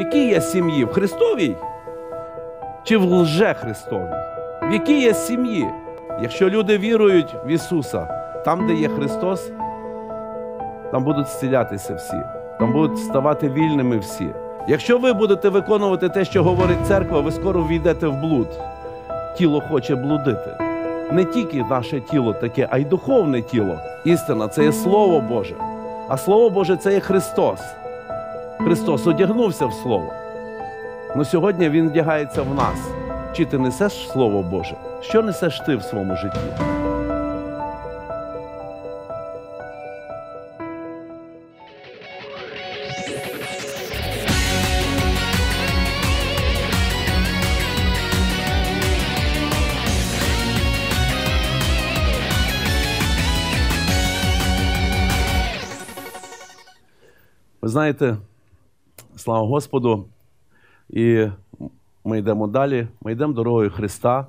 якій я сім'ї? В Христовій чи в лже-Христовій? В якій я сім'ї? Якщо люди вірують в Ісуса, там, де є Христос, там будуть зцілятися всі, там будуть ставати вільними всі. Якщо ви будете виконувати те, що говорить церква, ви скоро війдете в блуд. Тіло хоче блудити. Не тільки наше тіло таке, а й духовне тіло. Істина це є Слово Боже. А Слово Боже це є Христос. Христос одягнувся в Слово. але Сьогодні Він вдягається в нас. Чи ти несеш Слово Боже? Що несеш ти в своєму житті? Ви знаєте, Слава Господу! І ми йдемо далі. Ми йдемо дорогою Христа.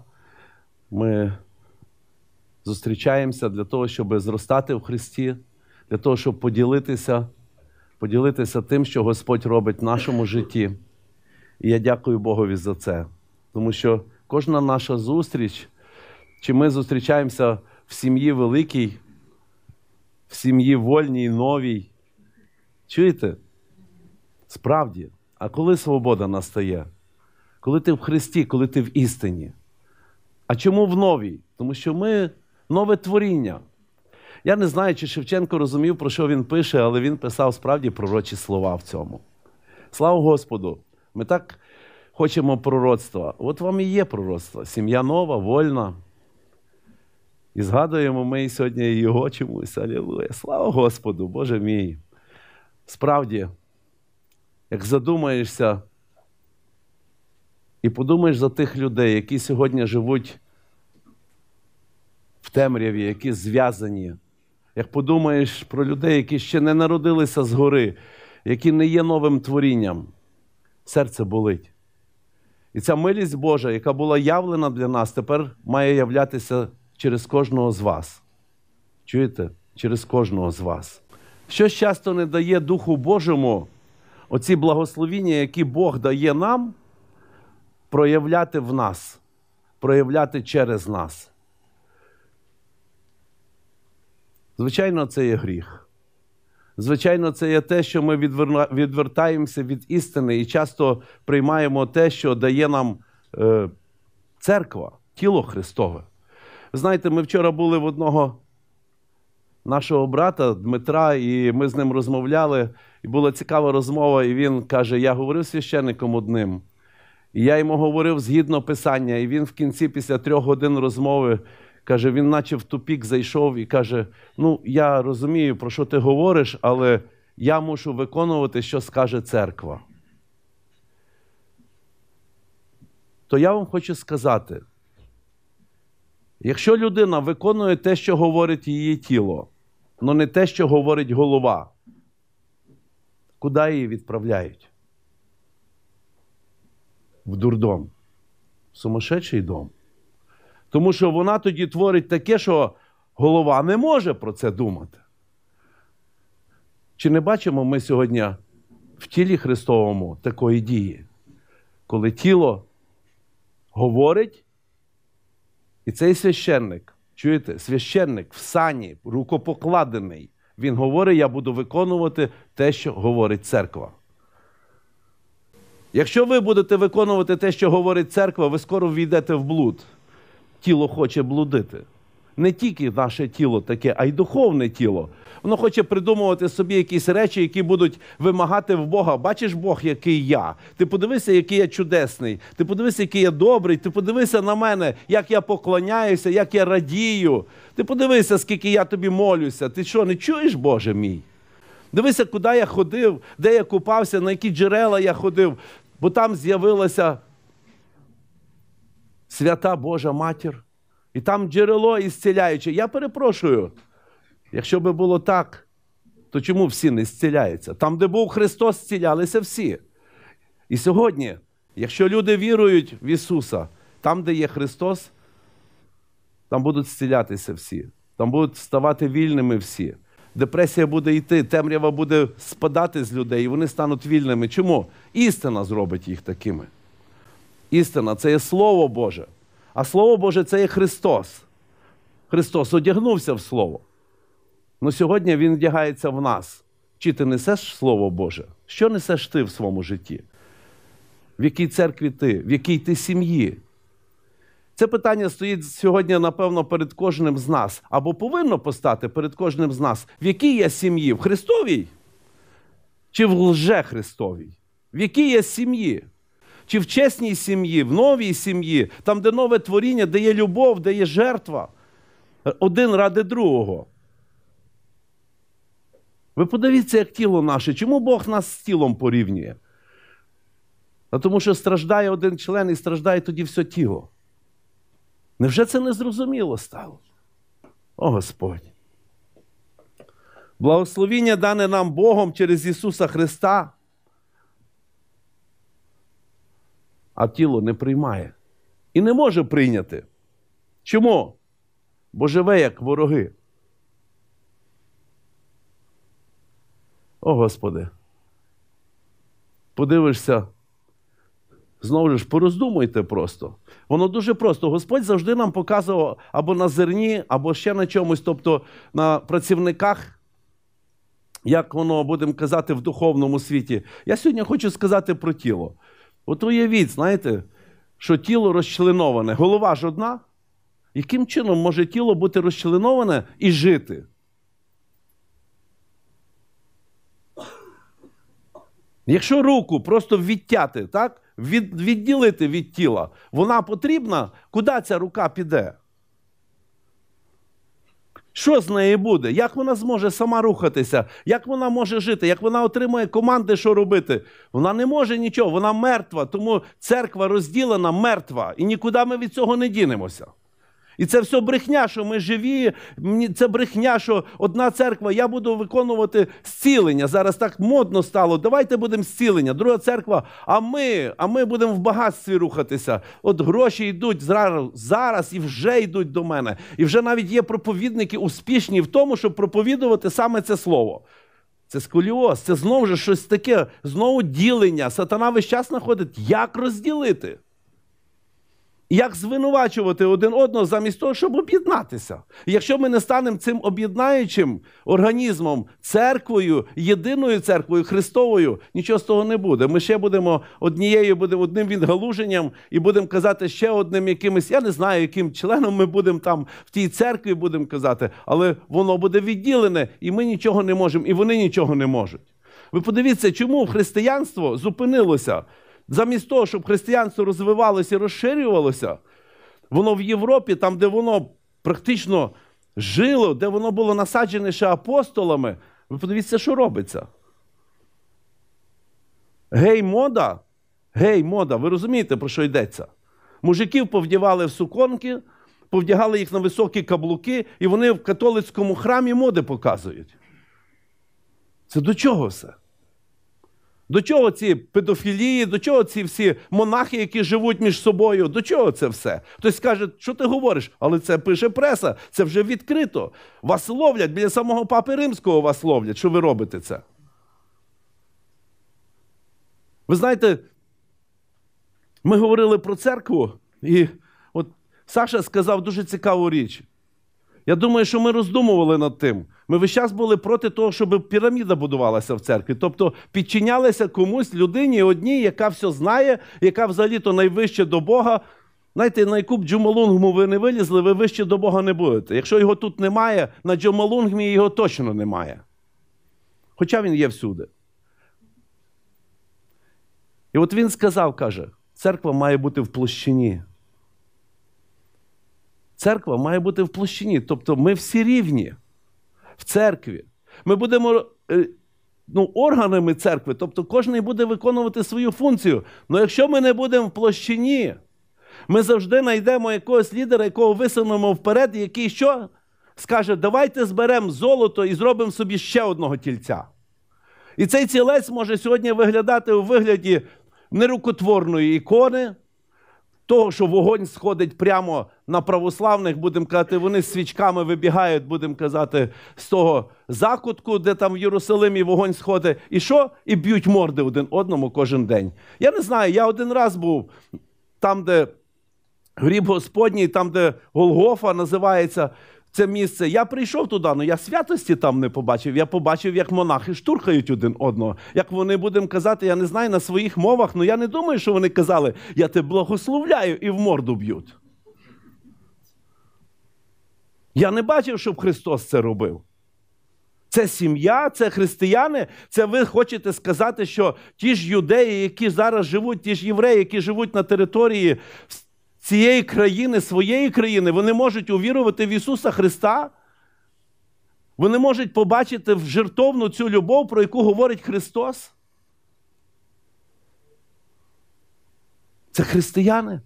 Ми зустрічаємося для того, щоб зростати в Христі, для того, щоб поділитися, поділитися тим, що Господь робить в нашому житті. І я дякую Богові за це. Тому що кожна наша зустріч, чи ми зустрічаємося в сім'ї великій, в сім'ї вольній, новій. Чуєте? Справді, а коли свобода настає? Коли ти в Христі, коли ти в істині. А чому в новій? Тому що ми нове творіння. Я не знаю, чи Шевченко розумів, про що він пише, але він писав справді пророчі слова в цьому. Слава Господу! Ми так хочемо пророцтва. От вам і є пророцтво. Сім'я нова, вольна. І згадуємо ми сьогодні його чомусь. Алілуя. Слава Господу, Боже мій! Справді як задумаєшся і подумаєш за тих людей, які сьогодні живуть в темряві, які зв'язані, як подумаєш про людей, які ще не народилися згори, які не є новим творінням, серце болить. І ця милість Божа, яка була явлена для нас, тепер має являтися через кожного з вас. Чуєте? Через кожного з вас. Що часто не дає Духу Божому оці благословіння, які Бог дає нам, проявляти в нас, проявляти через нас. Звичайно, це є гріх. Звичайно, це є те, що ми відвертаємося від істини і часто приймаємо те, що дає нам е, церква, тіло Христове. Знаєте, ми вчора були в одного нашого брата Дмитра, і ми з ним розмовляли. І була цікава розмова, і він каже: Я говорив священником одним. І я йому говорив згідно писання, і він в кінці, після трьох годин розмови, каже: він, наче в тупік зайшов і каже: Ну, я розумію, про що ти говориш, але я мушу виконувати, що скаже церква. То я вам хочу сказати: якщо людина виконує те, що говорить її тіло, але ну, не те, що говорить голова. Куди її відправляють? В дурдом, в сумасшедший дом. Тому що вона тоді творить таке, що голова не може про це думати. Чи не бачимо ми сьогодні в тілі Христовому такої дії, коли тіло говорить, і цей священник Чуєте, священник в сані, рукопокладений, він говорить: я буду виконувати те, що говорить церква. Якщо ви будете виконувати те, що говорить церква, ви скоро війдете в блуд. Тіло хоче блудити не тільки наше тіло таке, а й духовне тіло. Воно хоче придумувати собі якісь речі, які будуть вимагати в Бога. Бачиш Бог, який я. Ти подивися, який я чудесний. Ти подивися, який я добрий. Ти подивися на мене, як я поклоняюся, як я радію. Ти подивися, скільки я тобі молюся. Ти що, не чуєш, Боже мій? Дивися, куди я ходив, де я купався, на які джерела я ходив, бо там з'явилася свята Божа матір. І там джерело ісціляюче. Я перепрошую. Якщо би було так, то чому всі не зціляються? Там, де був Христос, зцілялися всі. І сьогодні, якщо люди вірують в Ісуса, там, де є Христос, там будуть зцілятися всі, там будуть ставати вільними всі. Депресія буде йти, темрява буде спадати з людей, і вони стануть вільними. Чому? Істина зробить їх такими. Істина це є Слово Боже. А Слово Боже це є Христос. Христос одягнувся в Слово. Ну сьогодні Він вдягається в нас. Чи ти несеш Слово Боже? Що несеш ти в своєму житті? В якій церкві ти, в якій ти сім'ї? Це питання стоїть сьогодні, напевно, перед кожним з нас, або повинно постати перед кожним з нас, в якій я сім'ї? В Христовій? Чи в лже Христовій? В якій я сім'ї? чи в чесній сім'ї, в новій сім'ї, там, де нове творіння, де є любов, де є жертва, один ради другого. Ви подивіться, як тіло наше. Чому Бог нас з тілом порівнює? А тому що страждає один член і страждає тоді все тіло. Невже це незрозуміло стало? О Господь! Благословіння дане нам Богом через Ісуса Христа. а тіло не приймає і не може прийняти. Чому? Бо живе як вороги. О Господи. Подивишся, знову ж пороздумуйте просто. Воно дуже просто. Господь завжди нам показував або на зерні, або ще на чомусь, тобто на працівниках, як воно будемо казати, в духовному світі. Я сьогодні хочу сказати про тіло. От уявіть, знаєте, що тіло розчленоване. Голова ж одна. Яким чином може тіло бути розчленоване і жити? Якщо руку просто відтяти, так? Від, відділити від тіла, вона потрібна, куди ця рука піде? Що з неї буде? Як вона зможе сама рухатися? Як вона може жити? Як вона отримує команди, що робити? Вона не може нічого, вона мертва, тому церква розділена, мертва, і нікуди ми від цього не дінемося. І це все брехня, що ми живі. Це брехня, що одна церква, я буду виконувати зцілення. Зараз так модно стало. Давайте будемо зцілення. Друга церква, а ми а ми будемо в багатстві рухатися. От гроші йдуть зараз, зараз і вже йдуть до мене. І вже навіть є проповідники успішні в тому, щоб проповідувати саме це слово. Це сколіоз, це знову ж щось таке, знову ділення. Сатана весь час знаходить, як розділити як звинувачувати один одного замість того, щоб об'єднатися. Якщо ми не станемо цим об'єднаючим організмом, церквою, єдиною церквою Христовою, нічого з того не буде. Ми ще будемо однією, будемо одним відгалуженням і будемо казати ще одним якимось. Я не знаю, яким членом ми будемо там в тій церкві, будемо казати, але воно буде відділене, і ми нічого не можемо, і вони нічого не можуть. Ви подивіться, чому християнство зупинилося. Замість того, щоб християнство розвивалося і розширювалося, воно в Європі, там, де воно практично жило, де воно було насаджене ще апостолами, ви подивіться, що робиться. Гей-мода, гей-мода, ви розумієте, про що йдеться? Мужиків повдівали в суконки, повдягали їх на високі каблуки, і вони в католицькому храмі моди показують. Це до чого все? До чого ці педофілії, до чого ці всі монахи, які живуть між собою, до чого це все? Хтось скаже, що ти говориш? Але це пише преса, це вже відкрито. Вас ловлять біля самого папи римського вас ловлять. Що ви робите це? Ви знаєте, ми говорили про церкву, і от Саша сказав дуже цікаву річ. Я думаю, що ми роздумували над тим, ми весь час були проти того, щоб піраміда будувалася в церкві. Тобто підчинялися комусь людині одній, яка все знає, яка взагалі то найвище до Бога. Знаєте, на яку б джумалунгму ви не вилізли, ви вище до Бога не будете. Якщо його тут немає, на джумалунгмі його точно немає. Хоча він є всюди. І от він сказав, каже, церква має бути в площині. Церква має бути в площині. Тобто ми всі рівні в церкві. Ми будемо е, ну, органами церкви, тобто кожен буде виконувати свою функцію. Але якщо ми не будемо в площині, ми завжди знайдемо якогось лідера, якого висунемо вперед, який що скаже, давайте зберемо золото і зробимо собі ще одного тільця. І цей цілець може сьогодні виглядати у вигляді нерукотворної ікони, того, що вогонь сходить прямо на православних, будемо казати, вони з свічками вибігають, будемо казати, з того закутку, де там в Єрусалимі вогонь сходить. І що? І б'ють морди один одному кожен день. Я не знаю, я один раз був там, де гріб Господній, там, де Голгофа називається. Це місце. Я прийшов туди, але ну, я святості там не побачив. Я побачив, як монахи штурхають один одного. Як вони будемо казати, я не знаю на своїх мовах, але ну, я не думаю, що вони казали, я тебе благословляю і в морду б'ють. Я не бачив, щоб Христос це робив. Це сім'я, це християни. Це ви хочете сказати, що ті ж юдеї, які зараз живуть, ті ж євреї, які живуть на території цієї країни, своєї країни, вони можуть увірувати в Ісуса Христа. Вони можуть побачити в жертовну цю любов, про яку говорить Христос. Це християни.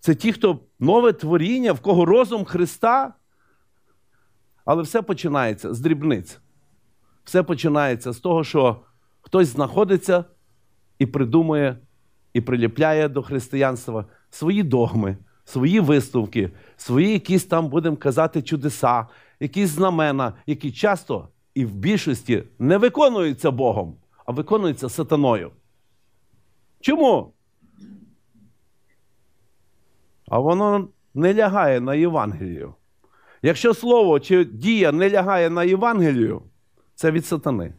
Це ті, хто нове творіння, в кого розум Христа. Але все починається з дрібниць. Все починається з того, що хтось знаходиться і придумує, і приліпляє до християнства свої догми, свої виставки, свої якісь там, будемо казати, чудеса, якісь знамена, які часто і в більшості не виконуються Богом, а виконуються сатаною. Чому? А воно не лягає на Євангелію. Якщо слово чи дія не лягає на Євангелію, це від сатани.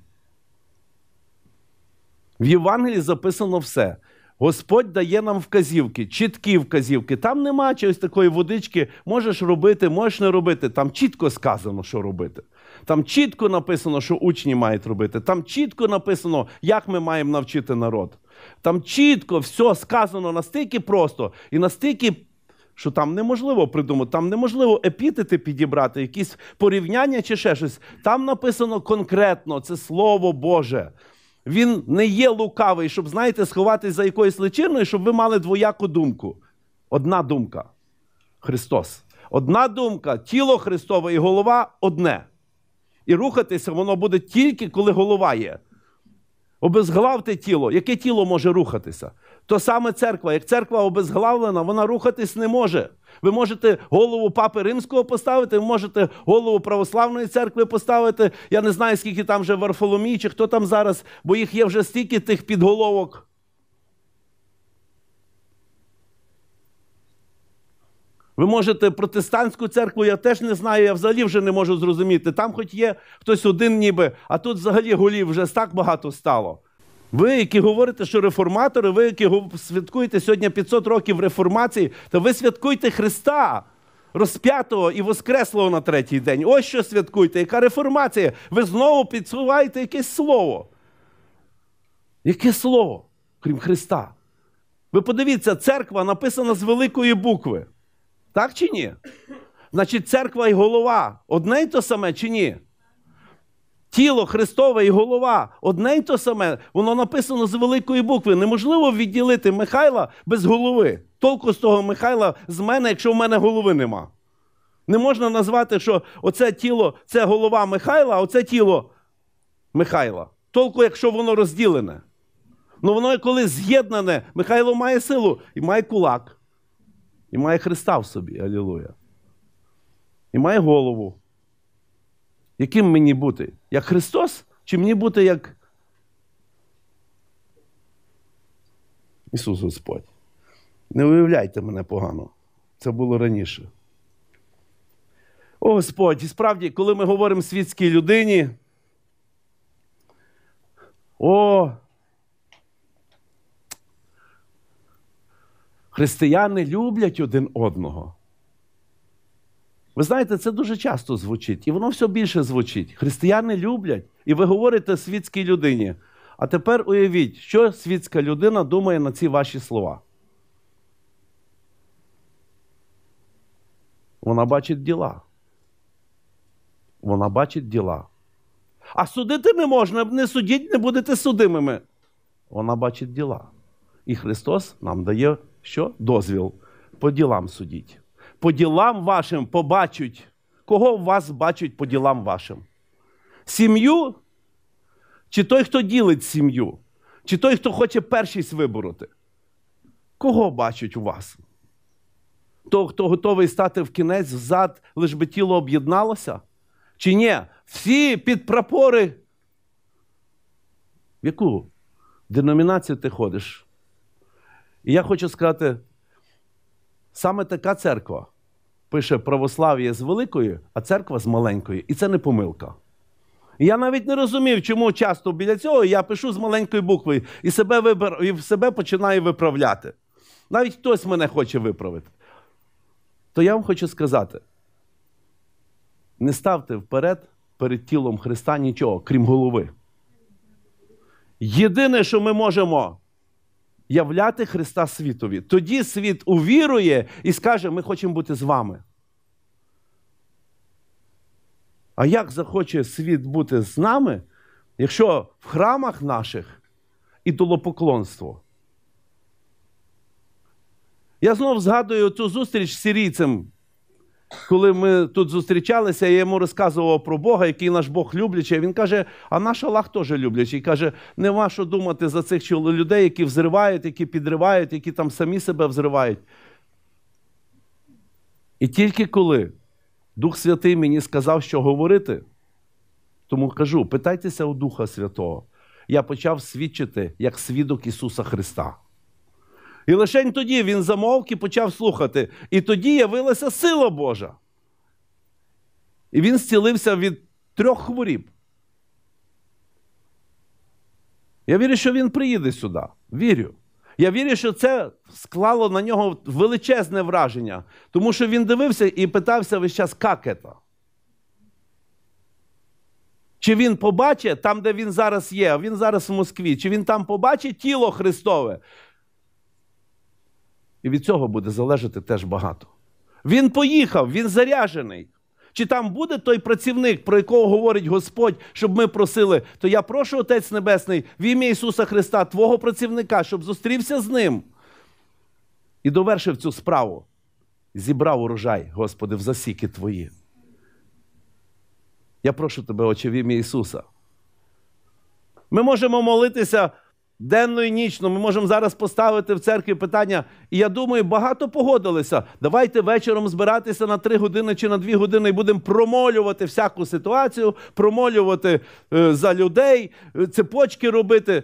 В Євангелії записано все. Господь дає нам вказівки, чіткі вказівки. Там нема чогось такої водички, можеш робити, можеш не робити. Там чітко сказано, що робити. Там чітко написано, що учні мають робити. Там чітко написано, як ми маємо навчити народ. Там чітко все сказано настільки просто і настільки що там неможливо придумати, там неможливо епітети підібрати, якісь порівняння чи ще щось. Там написано конкретно це слово Боже. Він не є лукавий, щоб, знаєте, сховатись за якоюсь личиною, щоб ви мали двояку думку. Одна думка Христос. Одна думка, тіло Христове і голова одне. І рухатися воно буде тільки коли голова є. Обезглавте тіло. Яке тіло може рухатися? то саме церква, як церква обезглавлена, вона рухатись не може. Ви можете голову папи римського поставити, ви можете голову православної церкви поставити. Я не знаю, скільки там вже Варфоломій чи хто там зараз, бо їх є вже стільки тих підголовок. Ви можете протестантську церкву, я теж не знаю, я взагалі вже не можу зрозуміти. Там хоч є хтось один, ніби, а тут взагалі голів вже так багато стало. Ви, які говорите, що реформатори, ви, які святкуєте сьогодні 500 років реформації, то ви святкуйте Христа розп'ятого і воскреслого на третій день. Ось що святкуєте, яка реформація? Ви знову підсуваєте якесь слово. Яке слово, крім Христа? Ви подивіться, церква написана з великої букви. Так чи ні? Значить, церква і голова одне й то саме чи ні? тіло Христове і голова одне й то саме, воно написано з великої букви. Неможливо відділити Михайла без голови. Толку з того Михайла з мене, якщо в мене голови нема. Не можна назвати, що оце тіло це голова Михайла, а оце тіло Михайла. Толку, якщо воно розділене. Ну воно коли з'єднане, Михайло має силу і має кулак, і має Христа в собі. Алілуя. І має голову яким мені бути? Як Христос? Чи мені бути як Ісус Господь? Не уявляйте мене погано. Це було раніше. О Господь, і справді, коли ми говоримо світській людині, о, християни люблять один одного. Ви знаєте, це дуже часто звучить, і воно все більше звучить. Християни люблять, і ви говорите світській людині. А тепер уявіть, що світська людина думає на ці ваші слова. Вона бачить діла. Вона бачить діла. А судити не можна, не судіть, не будете судимими. Вона бачить діла. І Христос нам дає що? Дозвіл. По ділам судіть по ділам вашим побачать, кого вас бачать по ділам вашим? Сім'ю? Чи той, хто ділить сім'ю, чи той, хто хоче першість вибороти? Кого бачать у вас? Того, хто готовий стати в кінець взад, лиш би тіло об'єдналося? Чи ні? Всі під прапори. В яку деномінацію ти ходиш? І я хочу сказати: саме така церква пише православ'я з великої, а церква з маленької. І це не помилка. Я навіть не розумів, чому часто біля цього я пишу з маленької букви і себе вибер... і себе починаю виправляти. Навіть хтось мене хоче виправити. То я вам хочу сказати: не ставте вперед перед тілом Христа нічого, крім голови. Єдине, що ми можемо являти Христа світові. Тоді світ увірує і скаже, ми хочемо бути з вами. А як захоче світ бути з нами, якщо в храмах наших ідолопоклонство? Я знову згадую ту зустріч з сирійцем коли ми тут зустрічалися, я йому розказував про Бога, який наш Бог люблячий. Він каже: А наш Аллах теж люблячий. Каже, нема що думати за цих людей, які взривають, які підривають, які там самі себе взривають. І тільки коли Дух Святий мені сказав, що говорити, тому кажу: питайтеся у Духа Святого. Я почав свідчити як свідок Ісуса Христа. І лишень тоді він замовк і почав слухати. І тоді явилася сила Божа. І він зцілився від трьох хворіб. Я вірю, що він приїде сюди. Вірю. Я вірю, що це склало на нього величезне враження, тому що він дивився і питався весь час, як это? Чи він побачить там, де він зараз є, а він зараз в Москві, чи він там побачить тіло Христове, і від цього буде залежати теж багато. Він поїхав, він заряжений. Чи там буде той працівник, про якого говорить Господь, щоб ми просили, то я прошу Отець Небесний в ім'я Ісуса Христа, Твого працівника, щоб зустрівся з ним і довершив цю справу. Зібрав урожай, Господи, в засіки Твої. Я прошу Тебе, Отче, в ім'я Ісуса. Ми можемо молитися Денно і нічно ми можемо зараз поставити в церкві питання. І я думаю, багато погодилися. Давайте вечором збиратися на три години чи на дві години і будемо промолювати всяку ситуацію, промолювати е, за людей, е, цепочки робити.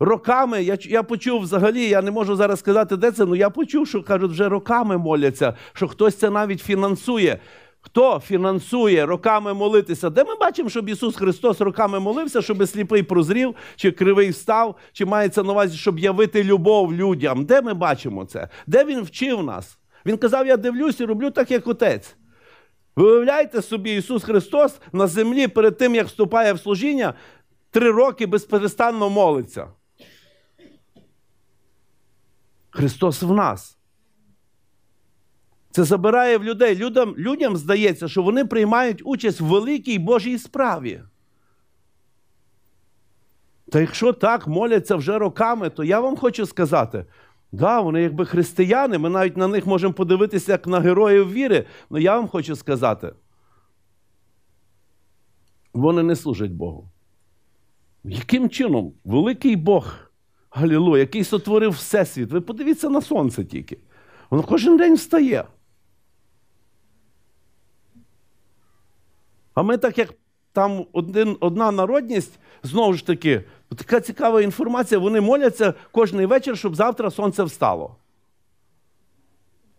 Роками я я почув взагалі, я не можу зараз сказати, де це. але ну, я почув, що кажуть, вже роками моляться, що хтось це навіть фінансує. Хто фінансує роками молитися? Де ми бачимо, щоб Ісус Христос роками молився, щоб сліпий прозрів, чи кривий став, чи мається на увазі, щоб явити любов людям? Де ми бачимо це? Де він вчив нас? Він казав: Я дивлюсь і роблю так, як отець. Виявляйте собі, Ісус Христос на землі перед тим, як вступає в служіння, три роки безперестанно молиться. Христос в нас. Це забирає в людей. Людям, людям здається, що вони приймають участь в великій Божій справі. Та якщо так моляться вже роками, то я вам хочу сказати, да, вони якби християни, ми навіть на них можемо подивитися як на героїв віри, але я вам хочу сказати, вони не служать Богу. Яким чином великий Бог, Галіло, який сотворив Всесвіт, ви подивіться на сонце тільки. Воно кожен день встає. А ми, так як там один, одна народність, знову ж таки, така цікава інформація, вони моляться кожний вечір, щоб завтра сонце встало.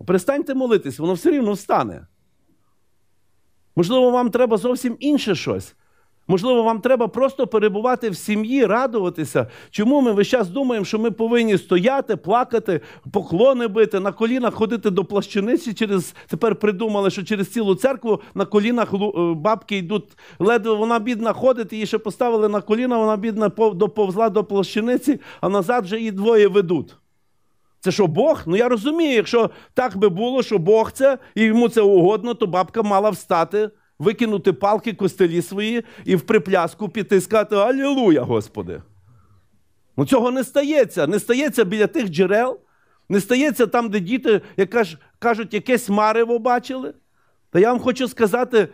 Перестаньте молитись, воно все рівно встане. Можливо, вам треба зовсім інше щось. Можливо, вам треба просто перебувати в сім'ї, радуватися. Чому ми весь час думаємо, що ми повинні стояти, плакати, поклони бити, на колінах ходити до плащаниці через тепер придумали, що через цілу церкву на колінах е, бабки йдуть. Ледве вона бідна ходить, її ще поставили на коліна, вона бідна доповзла до плащаниці, а назад вже її двоє ведуть. Це що Бог? Ну я розумію, якщо так би було, що Бог це і йому це угодно, то бабка мала встати викинути палки костелі свої і в припляску піти і сказати Алілуя, Господи. Ну цього не стається. Не стається біля тих джерел, не стається там, де діти, як кажуть, якесь марево бачили. Та я вам хочу сказати,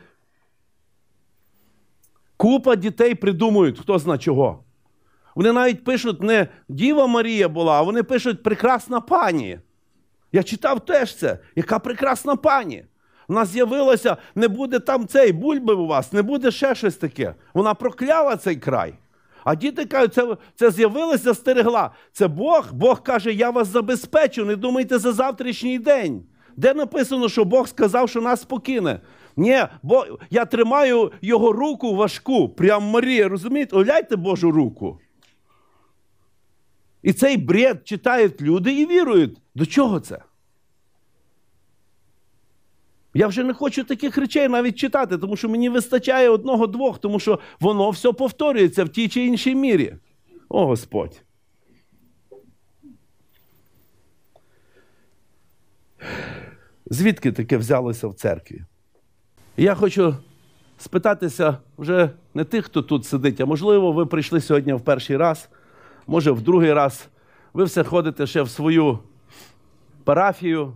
купа дітей придумують, хто зна чого. Вони навіть пишуть, не Діва Марія була, а вони пишуть прекрасна пані. Я читав теж це, яка прекрасна пані. У нас з'явилося, не буде там цей бульби у вас, не буде ще щось таке. Вона прокляла цей край. А діти кажуть, це це з'явилося, застерегла. Це Бог, Бог каже, я вас забезпечу, не думайте за завтрашній день. Де написано, що Бог сказав, що нас покине? Ні, бо я тримаю його руку важку, прям Марія, розумієте? Уявляйте Божу руку. І цей бред читають люди і вірують. До чого це? Я вже не хочу таких речей навіть читати, тому що мені вистачає одного-двох, тому що воно все повторюється в тій чи іншій мірі. О Господь. Звідки таке взялося в церкві? Я хочу спитатися вже не тих, хто тут сидить, а можливо, ви прийшли сьогодні в перший раз, може, в другий раз. Ви все ходите ще в свою парафію.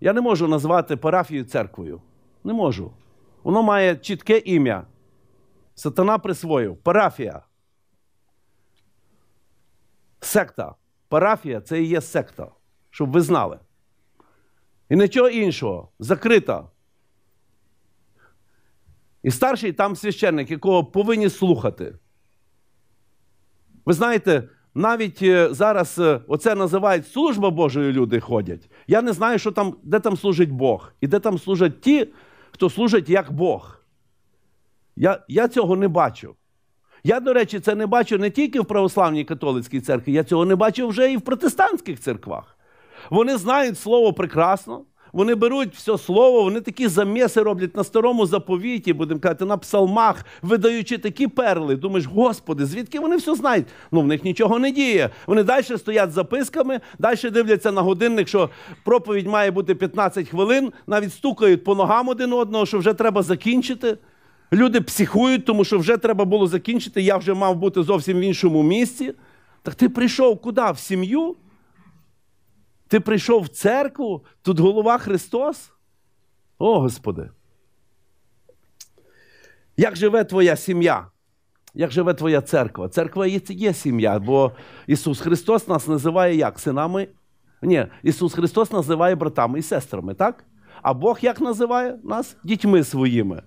Я не можу назвати парафію церквою. Не можу. Воно має чітке ім'я. Сатана присвоїв. Парафія. Секта. Парафія це і є секта. Щоб ви знали. І нічого іншого. Закрита. І старший там священник, якого повинні слухати. Ви знаєте, навіть е, зараз е, оце називають служба Божої люди ходять. Я не знаю, що там, де там служить Бог, і де там служать ті, хто служить як Бог. Я, Я цього не бачу. Я, до речі, це не бачу не тільки в православній католицькій церкві, я цього не бачу вже і в протестантських церквах. Вони знають слово прекрасно, вони беруть все слово, вони такі заміси роблять на старому заповіті, будемо казати, на псалмах, видаючи такі перли. Думаєш, Господи, звідки вони все знають? Ну в них нічого не діє. Вони далі стоять записками, далі дивляться на годинник, що проповідь має бути 15 хвилин, навіть стукають по ногам один одного, що вже треба закінчити. Люди психують, тому що вже треба було закінчити. Я вже мав бути зовсім в іншому місці. Так ти прийшов куди? В сім'ю? Ти прийшов в церкву, тут голова Христос? О Господи! Як живе твоя сім'я? Як живе твоя церква? Церква є, сім'я, бо Ісус Христос нас називає як? Синами? Ні, Ісус Христос називає братами і сестрами, так? А Бог як називає нас? Дітьми своїми.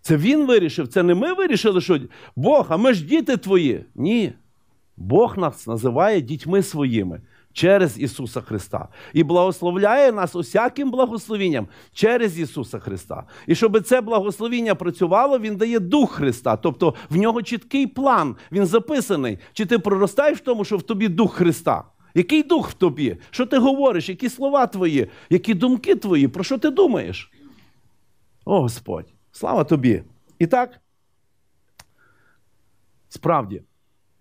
Це Він вирішив, це не ми вирішили, що Бог, а ми ж діти твої. Ні. Бог нас називає дітьми своїми через Ісуса Христа. І благословляє нас усяким благословінням через Ісуса Христа. І щоб це благословіння працювало, Він дає Дух Христа. Тобто в нього чіткий план, він записаний. Чи ти проростаєш в тому, що в тобі Дух Христа? Який дух в тобі? Що ти говориш? Які слова твої, які думки твої? Про що ти думаєш? О Господь, слава тобі! І так, справді,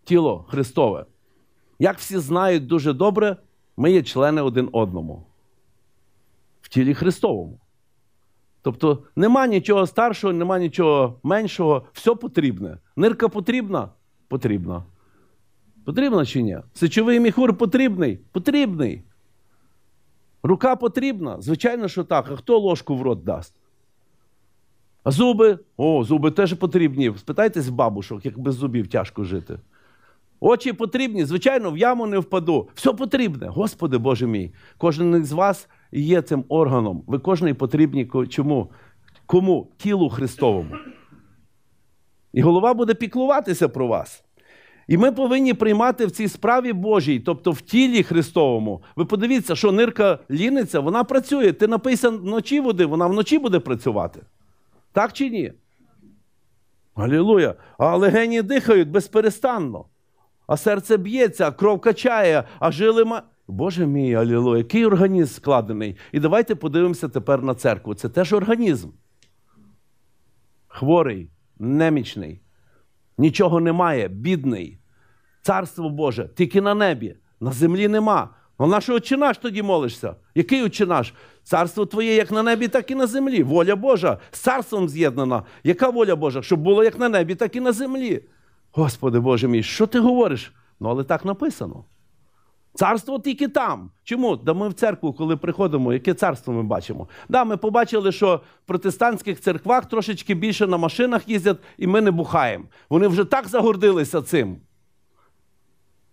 тіло Христове. Як всі знають дуже добре, ми є члени один одному в тілі Христовому. Тобто нема нічого старшого, нема нічого меншого, все потрібне. Нирка потрібна? Потрібна. Потрібна чи ні? Сечовий міхур потрібний? Потрібний. Рука потрібна? Звичайно, що так. А хто ложку в рот дасть? А зуби? О, зуби теж потрібні. Спитайтесь бабушок, як без зубів тяжко жити. Очі потрібні, звичайно, в яму не впаду. Все потрібне. Господи Боже мій, кожен із вас є цим органом. Ви кожний потрібні чому? Кому? Тілу Христовому. І голова буде піклуватися про вас. І ми повинні приймати в цій справі Божій, тобто в тілі Христовому. Ви подивіться, що нирка ліниться, вона працює. Ти написан вночі води, вона вночі буде працювати. Так чи ні? Алілуя. А легені дихають безперестанно а серце б'ється, кров качає, а жили ма. Боже мій, алілуя, який організм складений. І давайте подивимося тепер на церкву. Це теж організм. Хворий, немічний, нічого немає, бідний. Царство Боже, тільки на небі, на землі нема. Ну, на що очинаш тоді молишся? Який очинаш? Царство Твоє як на небі, так і на землі. Воля Божа з царством з'єднана. Яка воля Божа? Щоб було як на небі, так і на землі. Господи Боже мій, що ти говориш? Ну, але так написано. Царство тільки там. Чому? Да ми в церкву, коли приходимо, яке царство ми бачимо? Да, Ми побачили, що в протестантських церквах трошечки більше на машинах їздять, і ми не бухаємо. Вони вже так загордилися цим,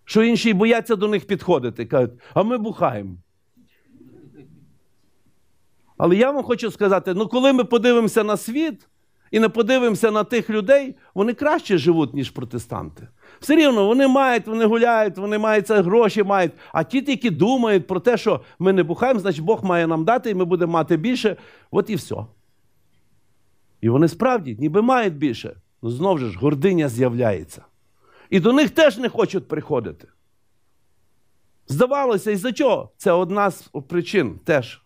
що інші бояться до них підходити. Кажуть, а ми бухаємо. Але я вам хочу сказати: ну коли ми подивимося на світ, і не подивимося на тих людей, вони краще живуть, ніж протестанти. Все рівно вони мають, вони гуляють, вони мають це гроші, мають. А ті, тільки думають про те, що ми не бухаємо, значить Бог має нам дати, і ми будемо мати більше. От і все. І вони справді ніби мають більше. Ну знову ж гординя з'являється. І до них теж не хочуть приходити. Здавалося, і за чого? Це одна з причин теж.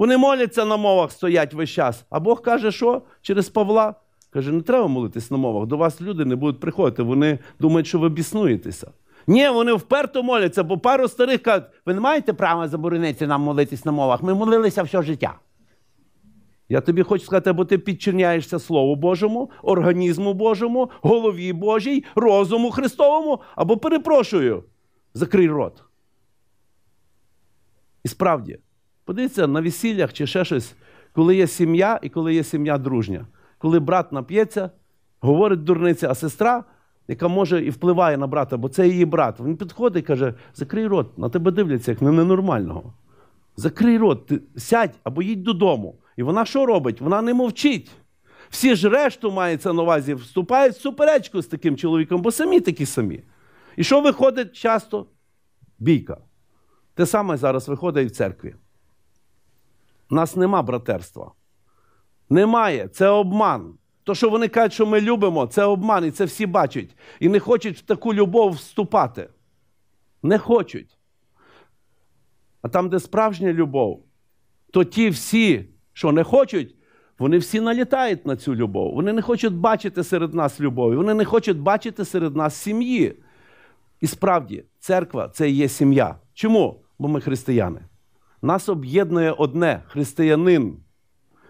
Вони моляться на мовах, стоять весь час. А Бог каже, що через Павла? Каже, не треба молитись на мовах. До вас люди не будуть приходити. Вони думають, що ви біснуєтеся. Ні, вони вперто моляться, бо пару старих кажуть, ви не маєте права заборонити нам молитись на мовах. Ми молилися все життя. Я тобі хочу сказати, або ти підчиняєшся Слову Божому, організму Божому, голові Божій, розуму Христовому, або перепрошую, закрий рот. І справді. Подивіться, на весіллях чи ще щось, коли є сім'я і коли є сім'я дружня. Коли брат нап'ється, говорить дурниця, а сестра, яка може і впливає на брата, бо це її брат, він підходить і каже: Закрий рот, на тебе дивляться, як на ненормального. Закрий рот, ти сядь або їдь додому. І вона що робить? Вона не мовчить. Всі ж решту мається на увазі, вступають в суперечку з таким чоловіком, бо самі такі самі. І що виходить часто? Бійка. Те саме зараз виходить і в церкві. У нас нема братерства. Немає. Це обман. То, що вони кажуть, що ми любимо, це обман, і це всі бачать. І не хочуть в таку любов вступати. Не хочуть. А там, де справжня любов, то ті всі, що не хочуть, вони всі налітають на цю любов. Вони не хочуть бачити серед нас любові, вони не хочуть бачити серед нас сім'ї. І справді, церква це і є сім'я. Чому? Бо ми християни. Нас об'єднує одне християнин.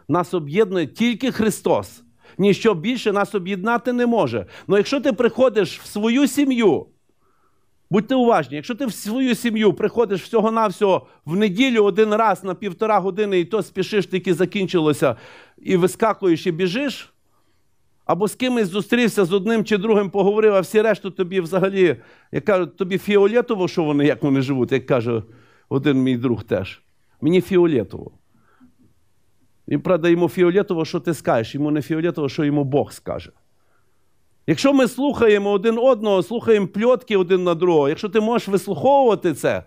Нас об'єднує тільки Христос. Ніщо більше нас об'єднати не може. Ну якщо ти приходиш в свою сім'ю, будьте уважні, якщо ти в свою сім'ю приходиш всього-навсього в неділю один раз на півтора години, і то спішиш, тільки закінчилося, і вискакуєш, і біжиш, або з кимось зустрівся з одним чи другим поговорив, а всі решту тобі взагалі, як кажуть, тобі фіолетово, що вони, як вони живуть, як кажуть один мій друг теж. Мені фіолетово. Він правда, йому фіолетово, що ти скажеш, йому не фіолетово, що йому Бог скаже. Якщо ми слухаємо один одного, слухаємо пльотки один на другого, якщо ти можеш вислуховувати це,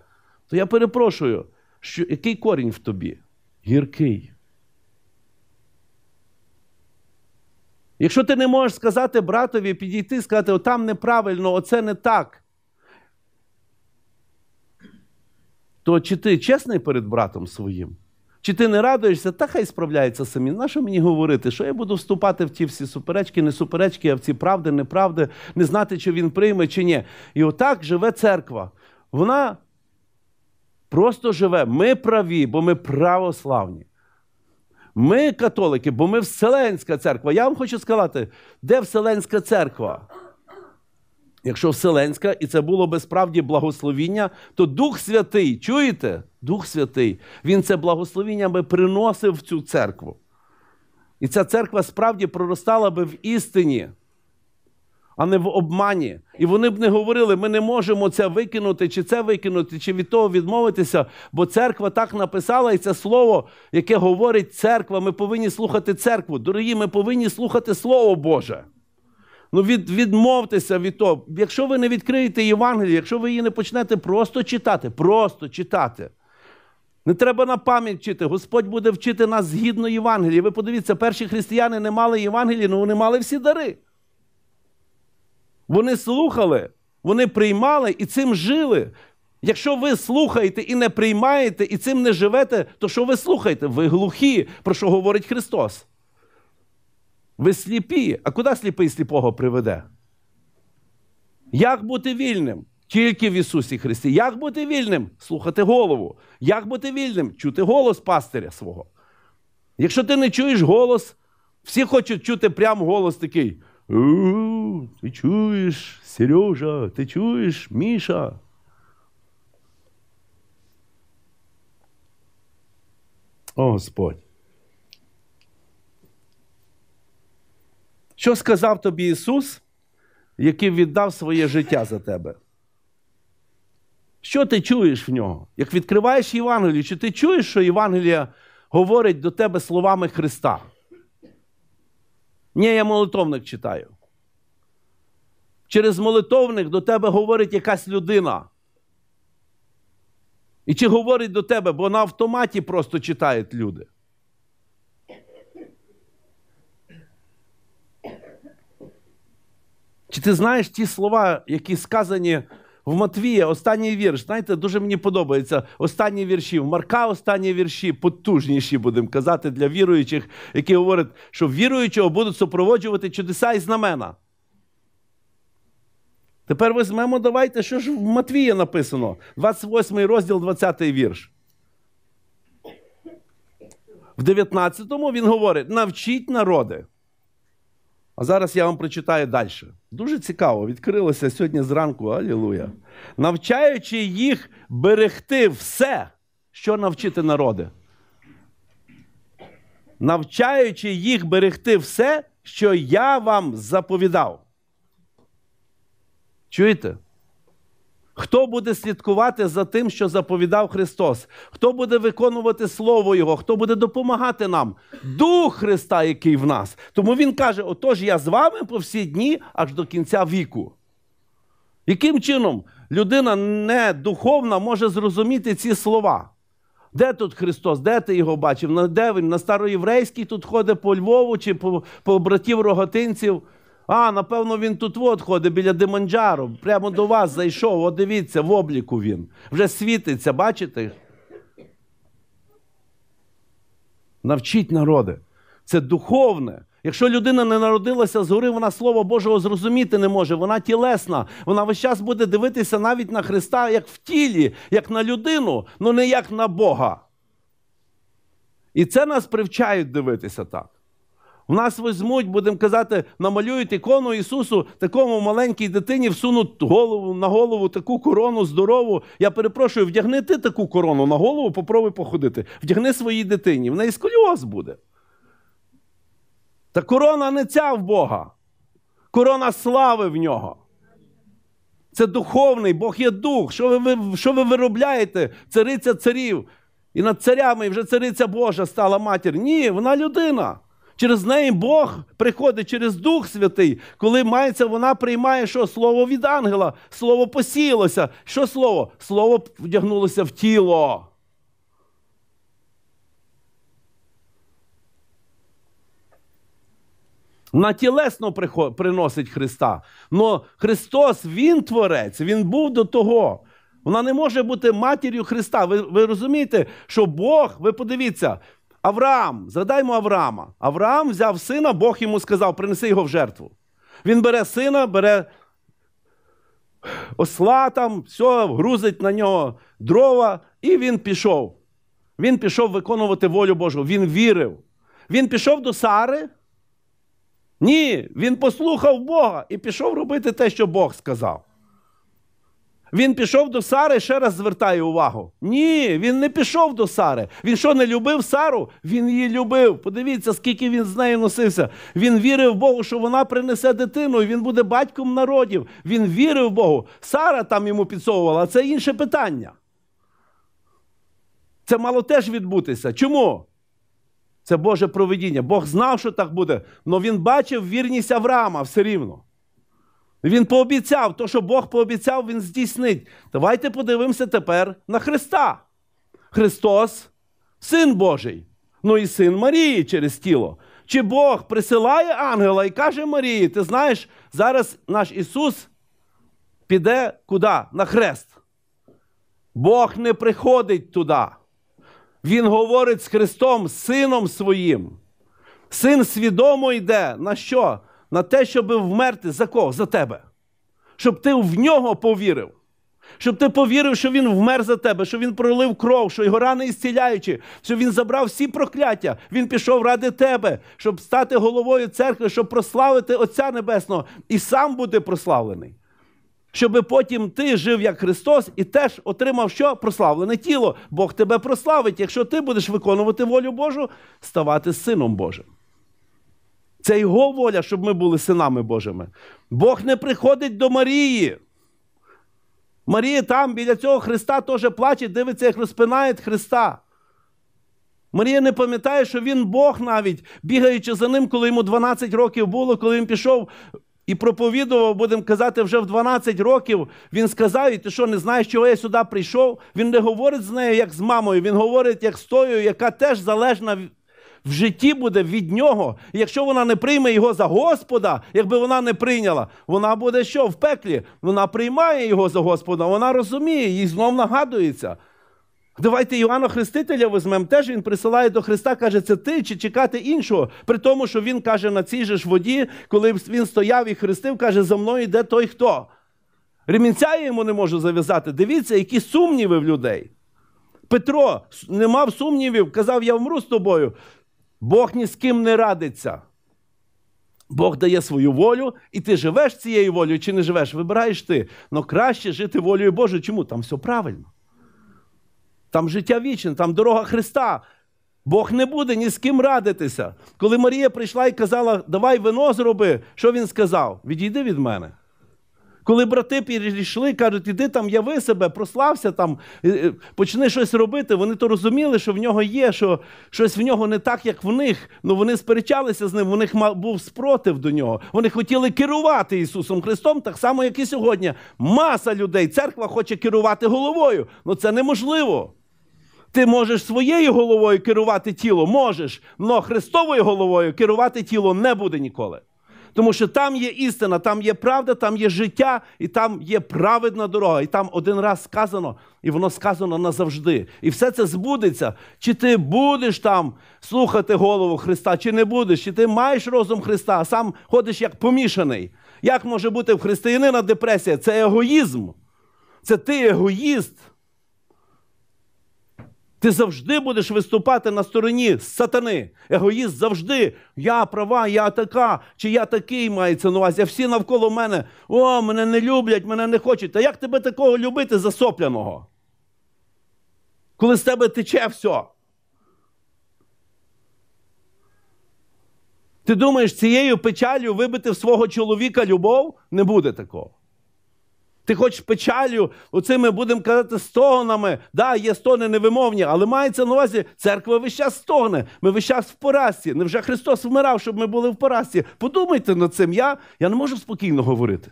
то я перепрошую, що який корінь в тобі? Гіркий. Якщо ти не можеш сказати братові, підійти і сказати, отам неправильно, оце не так. то чи ти чесний перед братом своїм? Чи ти не радуєшся, та хай справляється самі. Нащо мені говорити? Що я буду вступати в ті всі суперечки, не суперечки, а в ці правди, неправди, не знати, чи він прийме, чи ні. І отак живе церква. Вона просто живе. Ми праві, бо ми православні. Ми католики, бо ми Вселенська церква. Я вам хочу сказати, де Вселенська церква? якщо Вселенська, і це було би справді благословіння, то Дух Святий, чуєте? Дух Святий, Він це благословіння би приносив в цю церкву. І ця церква справді проростала би в істині, а не в обмані. І вони б не говорили, ми не можемо це викинути, чи це викинути, чи від того відмовитися, бо церква так написала, і це слово, яке говорить церква, ми повинні слухати церкву. Дорогі, ми повинні слухати Слово Боже. Ну від, відмовтеся від того. Якщо ви не відкриєте Євангелію, якщо ви її не почнете просто читати, просто читати. Не треба на пам'ять вчити. Господь буде вчити нас згідно Євангелії. Ви подивіться, перші християни не мали Євангелії, але ну, вони мали всі дари. Вони слухали, вони приймали і цим жили. Якщо ви слухаєте і не приймаєте, і цим не живете, то що ви слухаєте? Ви глухі, про що говорить Христос. Ви сліпі, а куди сліпий сліпого приведе? Як бути вільним? Тільки в Ісусі Христі. Як бути вільним? Слухати голову. Як бути вільним? Чути голос пастиря свого. Якщо ти не чуєш голос, всі хочуть чути прям голос такий. ти чуєш, Сережа, ти чуєш, Міша. О, Господь. Що сказав тобі Ісус, який віддав своє життя за тебе? Що ти чуєш в нього? Як відкриваєш Євангелію, чи ти чуєш, що Євангелія говорить до тебе словами Христа? Ні, я молитовник читаю. Через молитовник до тебе говорить якась людина. І чи говорить до тебе, бо на автоматі просто читають люди? Чи ти знаєш ті слова, які сказані в Матвія, останній вірш? Знаєте, дуже мені подобається. Останні вірші в Марка, останні вірші, потужніші, будемо казати, для віруючих, які говорять, що віруючого будуть супроводжувати чудеса і знамена. Тепер візьмемо, давайте, що ж в Матвії написано, 28 розділ, 20 вірш. В 19-му він говорить: навчіть народи. А зараз я вам прочитаю далі. Дуже цікаво, відкрилося сьогодні зранку, алілуя. Навчаючи їх берегти все, що навчити народи. Навчаючи їх берегти все, що я вам заповідав. Чуєте? Хто буде слідкувати за тим, що заповідав Христос? Хто буде виконувати Слово Його, хто буде допомагати нам? Дух Христа, який в нас. Тому Він каже: отож, я з вами по всі дні аж до кінця віку. Яким чином людина не духовна може зрозуміти ці слова? Де тут Христос? Де ти його бачив? На де він? На староєврейській тут ходить по Львову чи по, по братів рогатинців? А, напевно, він тут от ходить біля Диманджару, прямо до вас зайшов. От дивіться, в обліку він. Вже світиться, бачите? Навчіть народи. Це духовне. Якщо людина не народилася згори, вона Слово Божого зрозуміти не може. Вона тілесна. Вона весь час буде дивитися навіть на Христа як в тілі, як на людину, але ну, не як на Бога. І це нас привчають дивитися так. У нас візьмуть, будемо казати, намалюють ікону Ісусу, такому маленькій дитині всунуть голову на голову таку корону здорову. Я перепрошую, вдягни ти таку корону на голову, попробуй походити. Вдягни своїй дитині, в неї сколіоз буде. Та корона не ця в Бога. Корона слави в нього. Це духовний, Бог є дух. Що ви що ви виробляєте? Цариця царів. І над царями і вже цариця Божа стала матір. Ні, вона людина. Через неї Бог приходить через Дух Святий, коли мається, вона приймає що слово від ангела, слово посіялося. Що слово? Слово вдягнулося в тіло. Вона тілесно приносить Христа. Но Христос, Він Творець, Він був до того. Вона не може бути матір'ю Христа. Ви, ви розумієте, що Бог, ви подивіться. Авраам, згадаймо Авраама. Авраам взяв сина, Бог йому сказав, принеси його в жертву. Він бере сина, бере осла там, все, грузить на нього дрова, і він пішов. Він пішов виконувати волю Божу. Він вірив. Він пішов до Сари. Ні, він послухав Бога і пішов робити те, що Бог сказав. Він пішов до Сари, ще раз звертаю увагу. Ні, він не пішов до Сари. Він що не любив Сару? Він її любив. Подивіться, скільки він з нею носився. Він вірив в Богу, що вона принесе дитину, і він буде батьком народів. Він вірив в Богу. Сара там йому підсовувала, а це інше питання. Це мало теж відбутися. Чому? Це Боже провидіння. Бог знав, що так буде, але він бачив вірність Авраама все рівно. Він пообіцяв, то, що Бог пообіцяв, Він здійснить. Давайте подивимося тепер на Христа. Христос, Син Божий, ну і син Марії через тіло. Чи Бог присилає ангела і каже Марії, ти знаєш, зараз наш Ісус піде куди? На хрест. Бог не приходить туди. Він говорить з Христом, Сином Своїм. Син свідомо йде на що? на те, щоб вмерти за кого? За тебе. Щоб ти в нього повірив. Щоб ти повірив, що він вмер за тебе, що він пролив кров, що його рани ісціляючи, що він забрав всі прокляття, він пішов ради тебе, щоб стати головою церкви, щоб прославити Отця Небесного і сам бути прославлений. Щоб потім ти жив як Христос і теж отримав що? Прославлене тіло. Бог тебе прославить, якщо ти будеш виконувати волю Божу, ставати сином Божим. Це Його воля, щоб ми були синами Божими. Бог не приходить до Марії. Марія там біля цього Христа теж плаче, дивиться, як розпинають Христа. Марія не пам'ятає, що він Бог навіть, бігаючи за ним, коли йому 12 років було, коли він пішов і проповідував, будемо казати, вже в 12 років. Він сказав: і ти що, не знаєш, чого я сюди прийшов? Він не говорить з нею, як з мамою, він говорить, як з тою, яка теж залежна в житті буде від нього. І якщо вона не прийме його за Господа, якби вона не прийняла, вона буде що в пеклі? Вона приймає його за Господа, вона розуміє, їй знов нагадується. Давайте Іоанна Хрестителя візьмемо теж він присилає до Христа, каже, це ти чи чекати іншого. При тому, що він каже на цій же ж воді, коли він стояв і хрестив, каже, за мною йде той хто. Ремінця я йому не можу зав'язати. Дивіться, які сумніви в людей. Петро не мав сумнівів, казав, я вмру з тобою. Бог ні з ким не радиться. Бог дає свою волю, і ти живеш цією волею чи не живеш, вибираєш ти. Но краще жити волею Божою. Чому? Там все правильно. Там життя вічне, там дорога Христа. Бог не буде ні з ким радитися. Коли Марія прийшла і казала, давай вино зроби, що він сказав? Відійди від мене. Коли брати перейшли, кажуть, іди там, яви себе, прослався там, е, е, почни щось робити. Вони то розуміли, що в нього є, що щось в нього не так, як в них. Ну вони сперечалися з ним, у них був спротив до нього. Вони хотіли керувати Ісусом Христом, так само, як і сьогодні. Маса людей, церква хоче керувати головою. Ну це неможливо. Ти можеш своєю головою керувати тіло, можеш, але Христовою головою керувати тіло не буде ніколи. Тому що там є істина, там є правда, там є життя, і там є праведна дорога. І там один раз сказано, і воно сказано назавжди. І все це збудеться. Чи ти будеш там слухати голову Христа, чи не будеш, чи ти маєш розум Христа, а сам ходиш як помішаний. Як може бути в християнина депресія? Це егоїзм. Це ти егоїст. Ти завжди будеш виступати на стороні сатани. Егоїст завжди. Я права, я така, чи я такий мається на увазі. А всі навколо мене. О, мене не люблять, мене не хочуть. Та як тебе такого любити засопляного? Коли з тебе тече все. Ти думаєш, цією печалю вибити в свого чоловіка любов? Не буде такого. Ти хочеш печалю, оцими будемо казати, стогнами. Да, є стони невимовні, але мається на увазі, церква весь час стогне. Ми весь час в поразці. Невже Христос вмирав, щоб ми були в поразці? Подумайте над цим. Я, Я не можу спокійно говорити.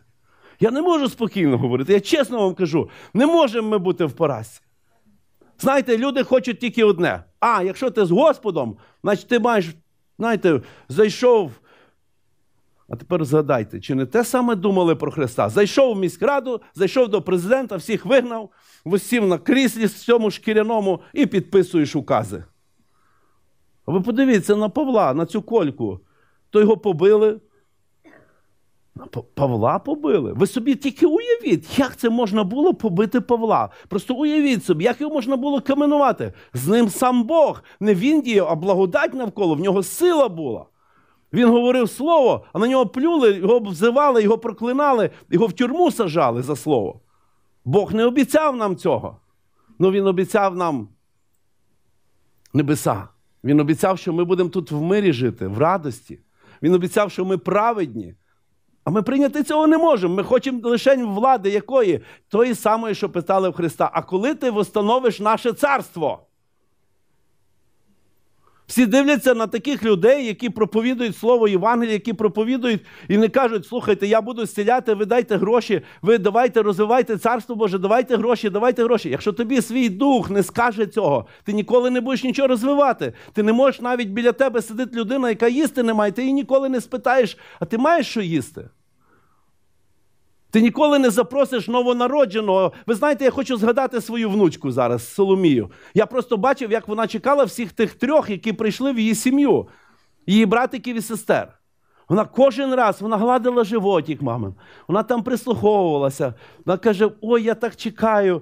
Я не можу спокійно говорити. Я чесно вам кажу, не можемо ми бути в поразці. Знаєте, люди хочуть тільки одне. А, якщо ти з Господом, значить ти маєш, знаєте, зайшов а тепер згадайте, чи не те саме думали про Христа? Зайшов в міськраду, зайшов до президента, всіх вигнав, висів на кріслі в цьому шкіряному і підписуєш укази. А ви подивіться на Павла, на цю кольку, то його побили. Павла побили. Ви собі тільки уявіть, як це можна було побити Павла. Просто уявіть собі, як його можна було каменувати. З ним сам Бог. Не він діяв, а благодать навколо, в нього сила була. Він говорив слово, а на нього плюли, його взивали, його проклинали, його в тюрму сажали за слово. Бог не обіцяв нам цього. Ну Він обіцяв нам небеса. Він обіцяв, що ми будемо тут в мирі жити, в радості. Він обіцяв, що ми праведні. А ми прийняти цього не можемо. Ми хочемо лише влади якої? Тої самої, що питали в Христа. А коли ти встановиш наше царство? Всі дивляться на таких людей, які проповідують слово Євангелія, які проповідують і не кажуть, слухайте, я буду зціляти, ви дайте гроші, ви давайте розвивайте царство Боже, давайте гроші, давайте гроші. Якщо тобі свій дух не скаже цього, ти ніколи не будеш нічого розвивати. Ти не можеш навіть біля тебе сидить людина, яка їсти не має, ти її ніколи не спитаєш, а ти маєш що їсти? Ти ніколи не запросиш новонародженого. Ви знаєте, я хочу згадати свою внучку зараз, Соломію. Я просто бачив, як вона чекала всіх тих трьох, які прийшли в її сім'ю, її братиків і сестер. Вона кожен раз вона гладила животик, мамин. Вона там прислуховувалася. Вона каже: Ой, я так чекаю.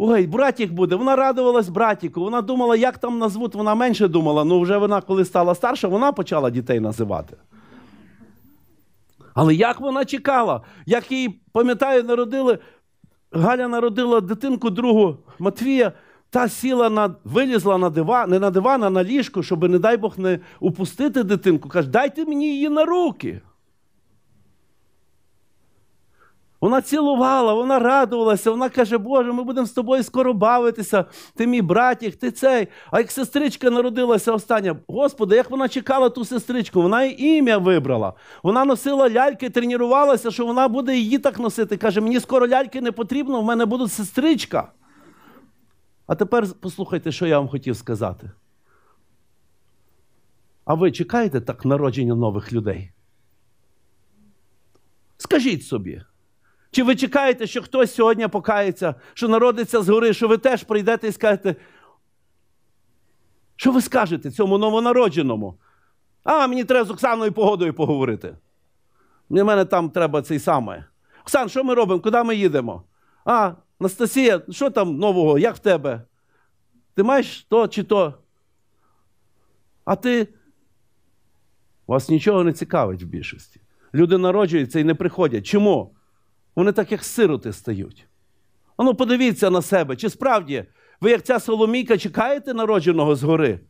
Ой, братік буде. Вона радувалась братіку. Вона думала, як там назвуть. Вона менше думала. Ну вже вона, коли стала старша, вона почала дітей називати. Але як вона чекала, як її, пам'ятаю, народили, Галя народила дитинку другу Матвія, та сіла на вилізла на диван, не на диван, а на ліжко, щоб, не дай Бог, не упустити дитинку. Каже, дайте мені її на руки. Вона цілувала, вона радувалася, вона каже, Боже, ми будемо з тобою скоро бавитися, ти мій братік, ти цей. А як сестричка народилася остання, Господи, як вона чекала ту сестричку, вона їй ім'я вибрала. Вона носила ляльки, тренувалася, що вона буде її так носити. Каже, мені скоро ляльки не потрібно, в мене буде сестричка. А тепер послухайте, що я вам хотів сказати. А ви чекаєте так народження нових людей? Скажіть собі. Чи ви чекаєте, що хтось сьогодні покається, що народиться згори, що ви теж прийдете і скажете? Що ви скажете цьому новонародженому? А мені треба з Оксаною погодою поговорити. Мені мене там треба цей саме. Оксан, що ми робимо? Куди ми їдемо? А, Анастасія, що там нового? Як в тебе? Ти маєш то чи то? А ти? Вас нічого не цікавить в більшості. Люди народжуються і не приходять. Чому? вони так, як сироти стають. Ану, подивіться на себе, чи справді ви, як ця Соломійка, чекаєте народженого згори?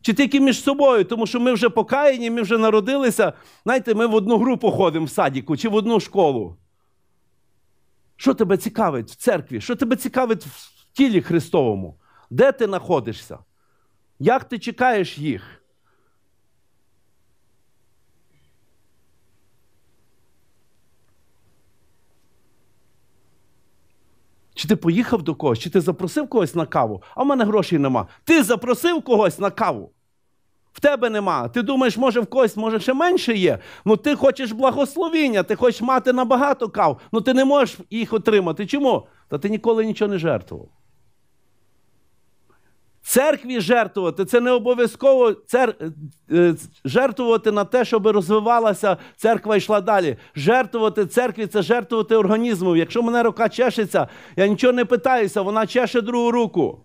Чи тільки між собою, тому що ми вже покаяні, ми вже народилися. Знаєте, ми в одну групу ходимо в садіку чи в одну школу. Що тебе цікавить в церкві? Що тебе цікавить в тілі Христовому? Де ти знаходишся? Як ти чекаєш їх? Чи ти поїхав до когось, чи ти запросив когось на каву, а в мене грошей нема. Ти запросив когось на каву. В тебе нема. Ти думаєш, може в когось, може ще менше є. Ну ти хочеш благословіння, ти хочеш мати набагато кав, ну ти не можеш їх отримати. Чому? Та ти ніколи нічого не жертвував. Церкві жертвувати це не обов'язково цер... Е, е, жертвувати на те, щоб розвивалася церква і йшла далі. Жертвувати церкві це жертвувати організму. Якщо мене рука чешеться, я нічого не питаюся, вона чеше другу руку.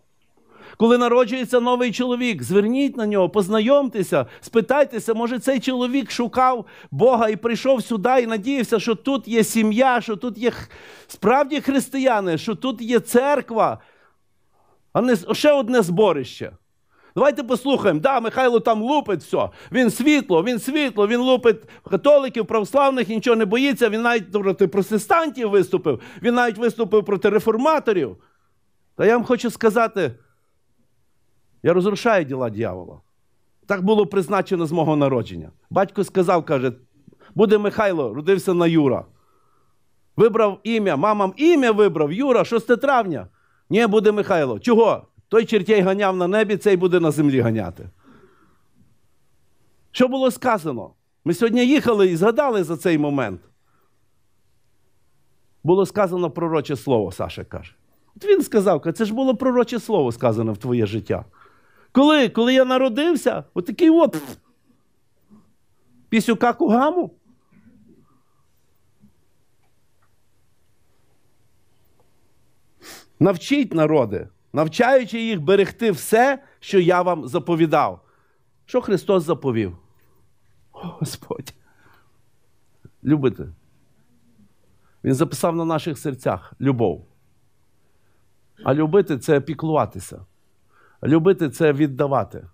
Коли народжується новий чоловік, зверніть на нього, познайомтеся, спитайтеся, може цей чоловік шукав Бога і прийшов сюди і надіявся, що тут є сім'я, що тут є справді християни, що тут є церква а не ще одне зборище. Давайте послухаємо. Да, Михайло там лупить все. Він світло, він світло, він лупить католиків, православних, нічого не боїться. Він навіть проти протестантів виступив, він навіть виступив проти реформаторів. Та я вам хочу сказати: я розрушаю діла дьявола. Так було призначено з мого народження. Батько сказав, каже, буде Михайло, родився на Юра. Вибрав ім'я, мамам ім'я вибрав Юра, 6 травня. Ні, буде Михайло. Чого? Той чертей ганяв на небі, цей буде на землі ганяти. Що було сказано? Ми сьогодні їхали і згадали за цей момент. Було сказано пророче слово, Саша каже. От він сказав, це ж було пророче слово сказане в твоє життя. Коли Коли я народився, отакий от. Пісюка Кугаму. Навчіть народи, навчаючи їх берегти все, що я вам заповідав. Що Христос заповів? О, Господь. Любити. Він записав на наших серцях любов. А любити це піклуватися. Любити це віддавати.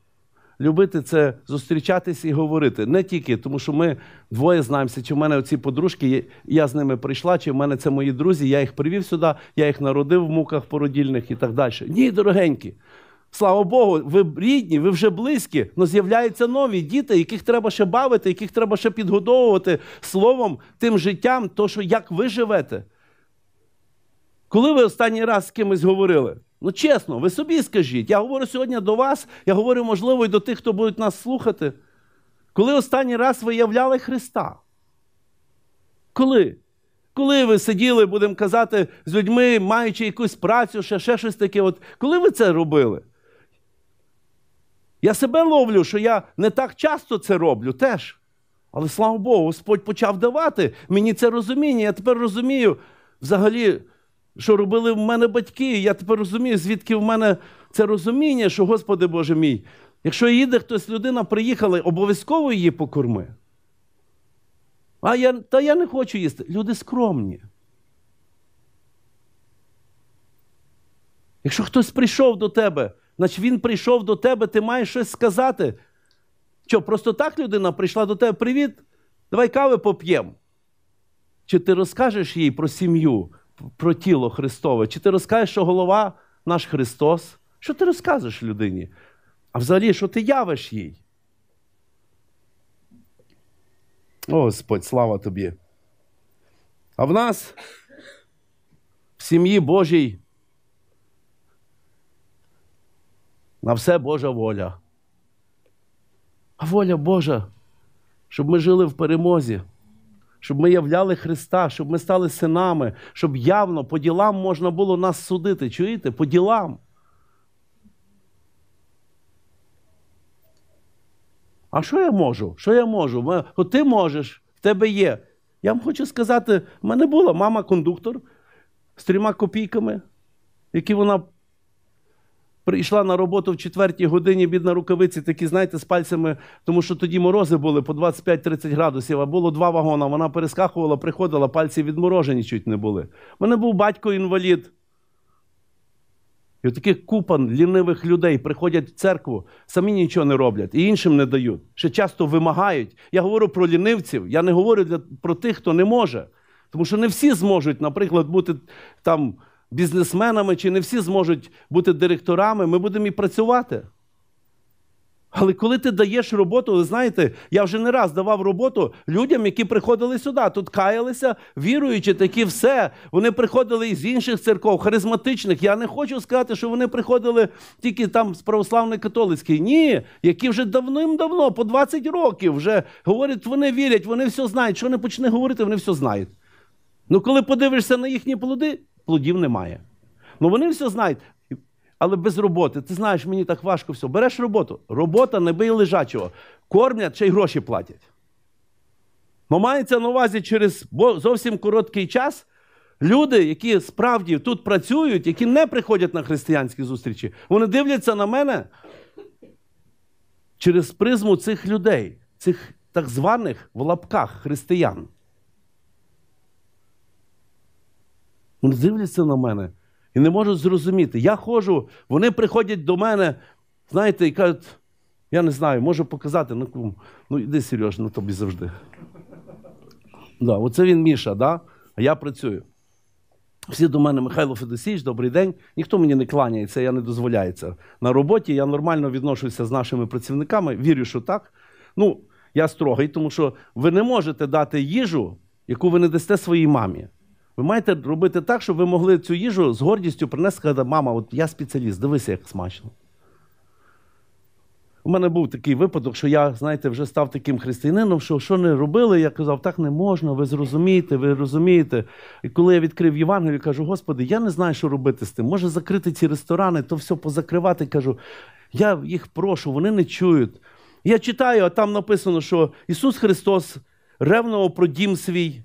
Любити це зустрічатись і говорити не тільки тому, що ми двоє знаємося, чи в мене оці подружки, я з ними прийшла, чи в мене це мої друзі, я їх привів сюди, я їх народив в муках породільних і так далі. Ні, дорогенькі. Слава Богу, ви рідні, ви вже близькі, але з'являються нові діти, яких треба ще бавити, яких треба ще підгодовувати словом, тим життям, то що як ви живете. Коли ви останній раз з кимось говорили? Ну, чесно, ви собі скажіть. Я говорю сьогодні до вас, я говорю, можливо, і до тих, хто будуть нас слухати. Коли останній раз виявляли Христа? Коли? Коли ви сиділи, будемо казати, з людьми, маючи якусь працю, ще ще щось таке. От, Коли ви це робили? Я себе ловлю, що я не так часто це роблю теж. Але слава Богу, Господь почав давати мені це розуміння. Я тепер розумію взагалі що робили в мене батьки. Я тепер розумію, звідки в мене це розуміння, що, Господи Боже мій, якщо їде хтось людина, приїхала, обов'язково її покорми. А я, та я не хочу їсти. Люди скромні. Якщо хтось прийшов до тебе, значить він прийшов до тебе, ти маєш щось сказати. Що, просто так людина прийшла до тебе, привіт, давай кави поп'ємо. Чи ти розкажеш їй про сім'ю, про тіло Христове? Чи ти розкажеш, що голова наш Христос? Що ти розкажеш людині? А взагалі, що ти явиш їй? О, Господь, слава тобі. А в нас в сім'ї Божій. На все Божа воля. А воля Божа, щоб ми жили в перемозі щоб ми являли Христа, щоб ми стали синами, щоб явно по ділам можна було нас судити. Чуєте? По ділам. А що я можу? Що я можу? От ти можеш, в тебе є. Я вам хочу сказати: в мене була мама-кондуктор з трьома копійками, які вона прийшла на роботу в четвертій годині, бідна рукавиці, такі, знаєте, з пальцями, тому що тоді морози були по 25-30 градусів, а було два вагони. Вона перескакувала, приходила, пальці відморожені чуть не були. У мене був батько-інвалід. І таких купан лінивих людей приходять в церкву, самі нічого не роблять і іншим не дають. Ще часто вимагають. Я говорю про лінивців, я не говорю для, про тих, хто не може. Тому що не всі зможуть, наприклад, бути там бізнесменами, чи не всі зможуть бути директорами, ми будемо і працювати. Але коли ти даєш роботу, ви знаєте, я вже не раз давав роботу людям, які приходили сюди. Тут каялися, віруючи, такі все. Вони приходили із інших церков, харизматичних. Я не хочу сказати, що вони приходили тільки там з православної католицької. Ні, які вже давним-давно, по 20 років, вже говорять, вони вірять, вони все знають. Що не почне говорити, вони все знають. Ну коли подивишся на їхні плоди плодів немає. Ну вони все знають, але без роботи. Ти знаєш, мені так важко все. Береш роботу. Робота не бий лежачого. Кормлять ще й гроші платять. Ну, мається на увазі через зовсім короткий час люди, які справді тут працюють, які не приходять на християнські зустрічі, вони дивляться на мене через призму цих людей, цих так званих в лапках християн. Вони дивляться на мене і не можуть зрозуміти. Я ходжу, вони приходять до мене, знаєте, і кажуть, я не знаю, можу показати, на ну, кому. Ну, іди, Сереж, на тобі завжди. Да, Оце він Міша, да? а я працюю. Всі до мене, Михайло Федосійович, добрий день. Ніхто мені не кланяється, я не дозволяється. На роботі я нормально відношуся з нашими працівниками, вірю, що так. Ну, я строгий, тому що ви не можете дати їжу, яку ви не дасте своїй мамі. Ви маєте робити так, щоб ви могли цю їжу з гордістю принести сказати, мама, от я спеціаліст, дивися, як смачно. У мене був такий випадок, що я, знаєте, вже став таким християнином, що що не робили, я казав, так не можна, ви зрозумієте, ви розумієте. І коли я відкрив Євангелію, кажу, Господи, я не знаю, що робити з тим. Може закрити ці ресторани, то все позакривати. Кажу, я їх прошу, вони не чують. Я читаю, а там написано, що Ісус Христос ревнував про дім свій.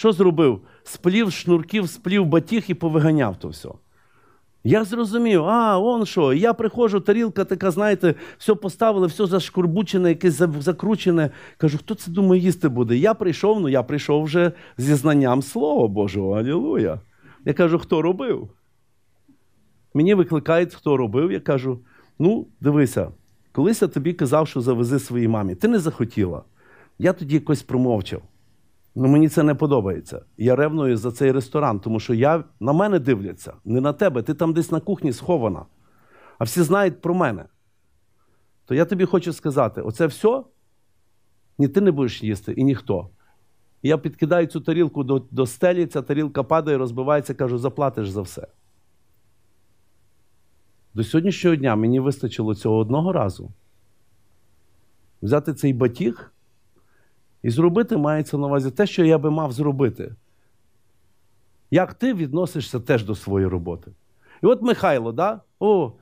Що зробив? Сплів шнурків, сплів батіг і повиганяв то все. Я зрозумів, а он що? Я приходжу, тарілка така, знаєте, все поставили, все зашкурбучене, якесь закручене. Кажу, хто це думає, їсти буде? Я прийшов, ну я прийшов вже зі знанням Слова Божого. Алілуя. Я кажу, хто робив? Мені викликають, хто робив. Я кажу: ну, дивися, колись я тобі казав, що завези своїй мамі. Ти не захотіла. Я тоді якось промовчав. Ну, Мені це не подобається. Я ревную за цей ресторан, тому що я, на мене дивляться, не на тебе. Ти там десь на кухні схована, а всі знають про мене. То я тобі хочу сказати: оце все ні ти не будеш їсти, і ніхто. Я підкидаю цю тарілку до до стелі, ця тарілка падає, розбивається, кажу, заплатиш за все. До сьогоднішнього дня мені вистачило цього одного разу. Взяти цей батіг. І зробити мається на увазі те, що я би мав зробити. Як ти відносишся теж до своєї роботи? І от Михайло, да? О,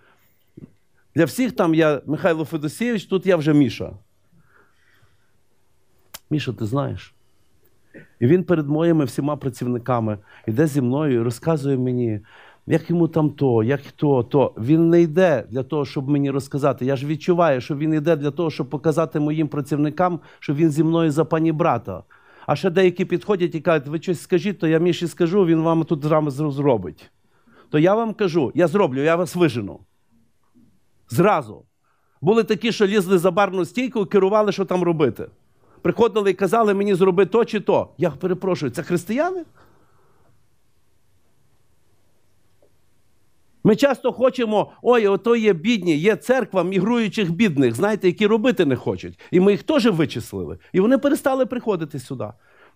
для всіх там я Михайло Федосєвич, тут я вже Міша. Міша, ти знаєш? І він перед моїми всіма працівниками йде зі мною і розказує мені, як йому там то, як то, то. Він не йде для того, щоб мені розказати. Я ж відчуваю, що він йде для того, щоб показати моїм працівникам, що він зі мною за пані брата. А ще деякі підходять і кажуть, ви щось скажіть, то я міші скажу, він вам тут зробить. То я вам кажу, я зроблю, я вас вижену. Зразу. Були такі, що лізли за барну стійку і керували, що там робити. Приходили і казали мені зроби то чи то. Я перепрошую, це християни? Ми часто хочемо, ой, ото є бідні, є церква мігруючих бідних, знаєте, які робити не хочуть. І ми їх теж вичислили. І вони перестали приходити сюди.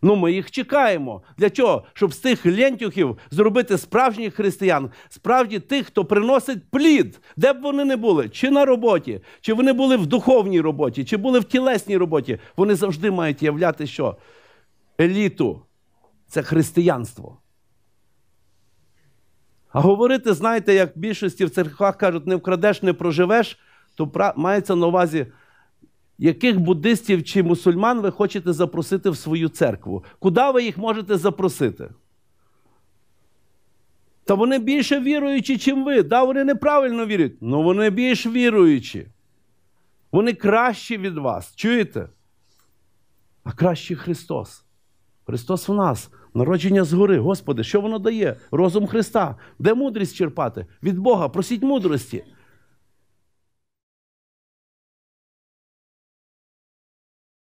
Ну, ми їх чекаємо. Для чого? Щоб з тих лентюхів зробити справжніх християн, справді тих, хто приносить плід, де б вони не були, чи на роботі, чи вони були в духовній роботі, чи були в тілесній роботі. Вони завжди мають являти що? Еліту це християнство. А говорити, знаєте, як в більшості в церквах кажуть, не вкрадеш, не проживеш, то мається на увазі, яких буддистів чи мусульман ви хочете запросити в свою церкву? Куди ви їх можете запросити? Та вони більше віруючі, чим ви. Да, вони неправильно вірять, але вони більш віруючі. Вони кращі від вас. Чуєте? А кращий Христос. Христос в нас. Народження згори, Господи, що воно дає? Розум Христа. Де мудрість черпати? Від Бога, просіть мудрості.